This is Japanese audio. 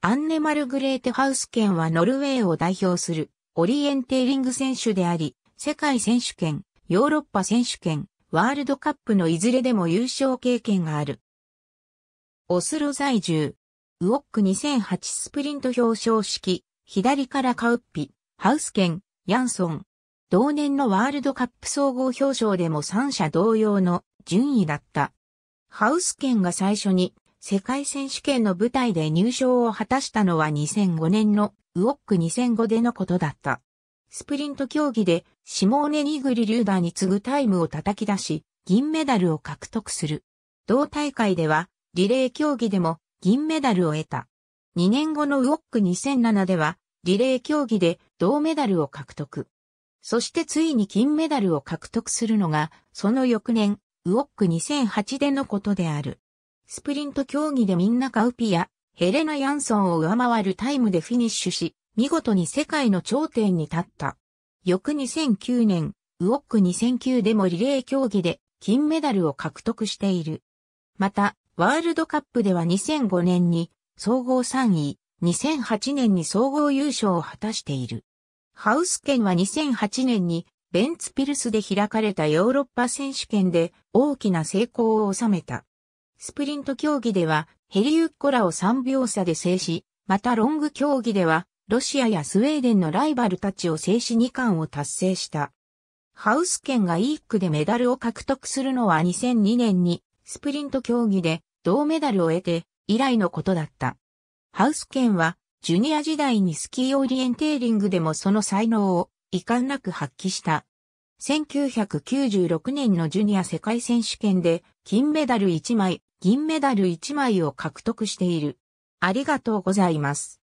アンネ・マルグレーテ・ハウス県はノルウェーを代表するオリエンテーリング選手であり、世界選手権、ヨーロッパ選手権、ワールドカップのいずれでも優勝経験がある。オスロ在住、ウォック2008スプリント表彰式、左からカウッピ、ハウス県、ヤンソン。同年のワールドカップ総合表彰でも3者同様の順位だった。ハウス県が最初に世界選手権の舞台で入賞を果たしたのは2005年のウォック2005でのことだった。スプリント競技でシモーネ・ニグリ・リューダーに次ぐタイムを叩き出し、銀メダルを獲得する。同大会ではリレー競技でも銀メダルを得た。2年後のウォック2007ではリレー競技で銅メダルを獲得。そしてついに金メダルを獲得するのが、その翌年、ウォック2008でのことである。スプリント競技でみんなカウピやヘレナ・ヤンソンを上回るタイムでフィニッシュし、見事に世界の頂点に立った。翌2009年、ウォック2009でもリレー競技で金メダルを獲得している。また、ワールドカップでは2005年に総合3位、2008年に総合優勝を果たしている。ハウス県は2008年にベンツピルスで開かれたヨーロッパ選手権で大きな成功を収めた。スプリント競技ではヘリウッコラを3秒差で制し、またロング競技ではロシアやスウェーデンのライバルたちを制し2冠を達成した。ハウス県がイークでメダルを獲得するのは2002年にスプリント競技で銅メダルを得て以来のことだった。ハウス県はジュニア時代にスキーオリエンテーリングでもその才能を遺憾なく発揮した。1996年のジュニア世界選手権で金メダル1枚、銀メダル1枚を獲得している。ありがとうございます。